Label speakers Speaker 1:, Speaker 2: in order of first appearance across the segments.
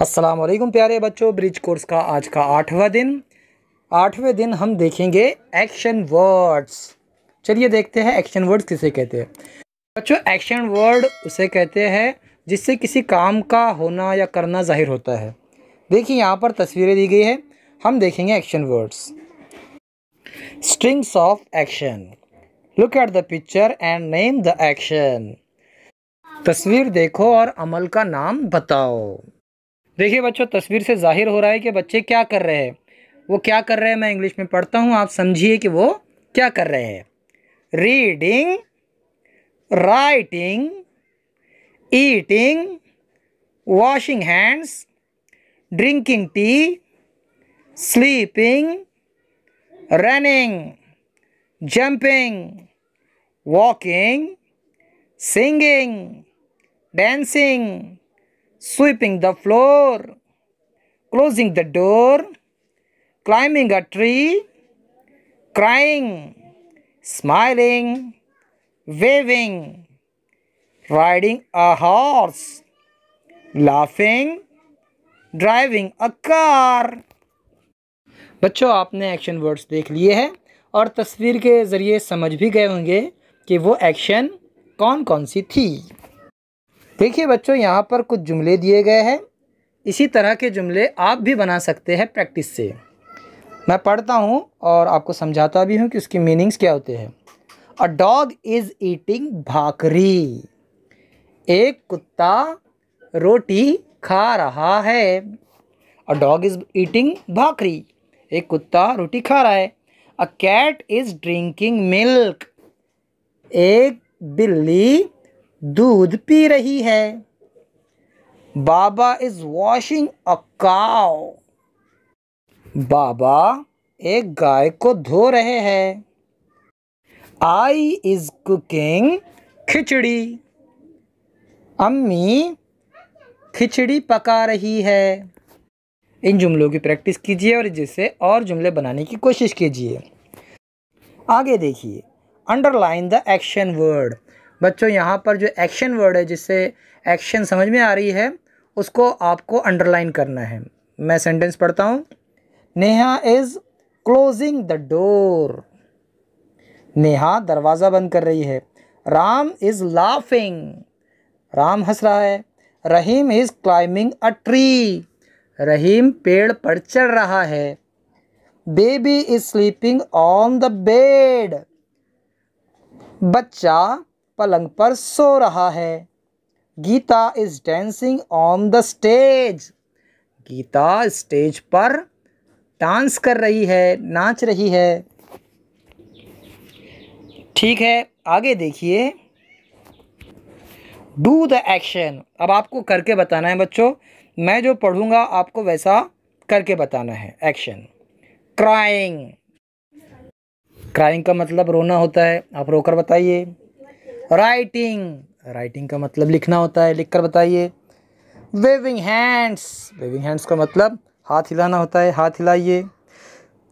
Speaker 1: असलम प्यारे बच्चों bridge course का आज का आठवां दिन आठवें दिन हम देखेंगे एक्शन वर्ड्स चलिए देखते हैं एक्शन वर्ड्स किसे कहते हैं बच्चों एक्शन वर्ड उसे कहते हैं जिससे किसी काम का होना या करना जाहिर होता है देखिए यहाँ पर तस्वीरें दी गई है हम देखेंगे action words strings of action look at the picture and name the action तस्वीर देखो और अमल का नाम बताओ देखिए बच्चों तस्वीर से जाहिर हो रहा है कि बच्चे क्या कर रहे हैं वो क्या कर रहे हैं मैं इंग्लिश में पढ़ता हूँ आप समझिए कि वो क्या कर रहे हैं reading writing eating washing hands drinking tea sleeping running jumping walking singing dancing sweeping the floor, closing the door, climbing a tree, crying, smiling, waving, riding a horse, laughing, driving a car. बच्चों आपने action words देख लिए हैं और तस्वीर के ज़रिए समझ भी गए होंगे कि वो एक्शन कौन कौन सी थी देखिए बच्चों यहाँ पर कुछ जुमले दिए गए हैं इसी तरह के जुमले आप भी बना सकते हैं प्रैक्टिस से मैं पढ़ता हूँ और आपको समझाता भी हूँ कि उसकी मीनिंग्स क्या होते हैं a dog is eating bhakri एक कुत्ता रोटी खा रहा है a dog is eating bhakri एक कुत्ता रोटी खा रहा है a cat is drinking milk एक बिल्ली दूध पी रही है बाबा इज़ वॉशिंग अ काव बाबा एक गाय को धो रहे हैं आई इज़ कुकिंग खिचड़ी अम्मी खिचड़ी पका रही है इन जुमलों की प्रैक्टिस कीजिए और जिससे और जुमले बनाने की कोशिश कीजिए आगे देखिए अंडरलाइन द एक्शन वर्ड बच्चों यहाँ पर जो एक्शन वर्ड है जिससे एक्शन समझ में आ रही है उसको आपको अंडरलाइन करना है मैं सेंटेंस पढ़ता हूँ Neha is closing the door Neha दरवाज़ा बंद कर रही है राम इज़ लाफिंग राम हंस रहा है Rahim is climbing a tree Rahim पेड़ पर चढ़ रहा है baby is sleeping on the bed बच्चा पलंग पर सो रहा है Geeta is dancing on the stage Geeta stage पर डांस कर रही है नाच रही है ठीक है आगे देखिए डू द एक्शन अब आपको करके बताना है बच्चों मैं जो पढ़ूंगा आपको वैसा करके बताना है एक्शन क्राइंग क्राइंग का मतलब रोना होता है आप रोकर बताइए राइटिंग राइटिंग का मतलब लिखना होता है लिख कर बताइए वेविंग हैंड्स वेविंग हैंड्स का मतलब हाथ हिलाना होता है हाथ हिलाइए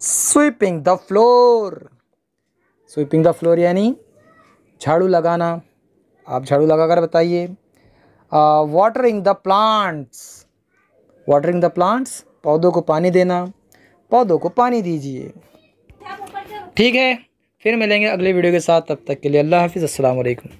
Speaker 1: sweeping the floor sweeping the floor यानी झाड़ू लगाना आप झाड़ू लगा कर बताइए watering the plants watering the plants पौधों को पानी देना पौधों को पानी दीजिए ठीक है फिर मिलेंगे अगले वीडियो के साथ तब तक के लिए अल्लाह हाफिज़ अल्लाम